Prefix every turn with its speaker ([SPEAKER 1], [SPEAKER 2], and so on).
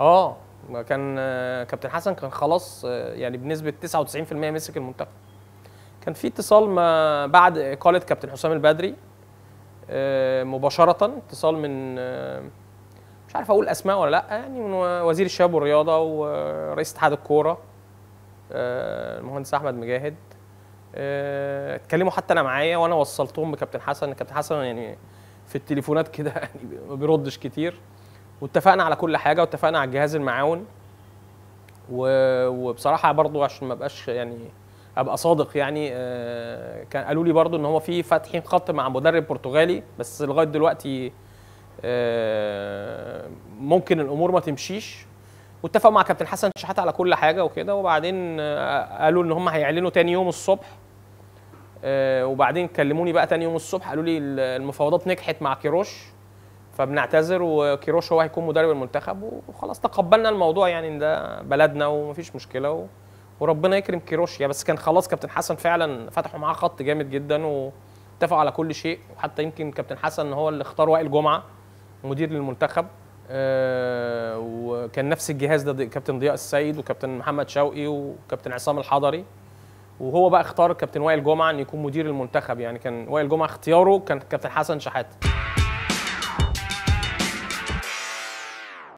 [SPEAKER 1] اه كان آه، كابتن حسن كان خلاص آه، يعني بنسبه 99% مسك المنتخب كان في اتصال ما بعد اقاله كابتن حسام البدري آه، مباشره اتصال من مش عارف اقول اسماء ولا لا يعني من وزير الشباب والرياضه ورئيس اتحاد الكوره المهندس احمد مجاهد اتكلموا حتى انا معايا وانا وصلتهم بكابتن حسن كابتن حسن يعني في التليفونات كده يعني ما بيردش كتير واتفقنا على كل حاجه واتفقنا على الجهاز المعاون وبصراحه برضو عشان ما ابقاش يعني ابقى صادق يعني آه، كان قالوا لي برضو ان هو في فاتحين خط مع مدرب برتغالي بس لغايه دلوقتي آه، ممكن الامور ما تمشيش واتفقوا مع كابتن حسن شحاته على كل حاجه وكده وبعدين آه، قالوا ان هم هيعلنوا تاني يوم الصبح وبعدين كلموني بقى تاني يوم الصبح قالوا لي المفاوضات نجحت مع كيروش فبنعتذر وكيروش هو هيكون مدرب المنتخب وخلاص تقبلنا الموضوع يعني ان ده بلدنا ومفيش مشكله و... وربنا يكرم كيروش يعني بس كان خلاص كابتن حسن فعلا فتحوا معاه خط جامد جدا واتفقوا على كل شيء وحتى يمكن كابتن حسن هو اللي اختار وائل جمعه مدير للمنتخب أه وكان نفس الجهاز ده كابتن ضياء السيد وكابتن محمد شوقي وكابتن عصام الحضري وهو بقى اختار كابتن وائل جمعه ان يكون مدير المنتخب يعني كان وائل جمعه اختياره كان كابتن حسن شحاته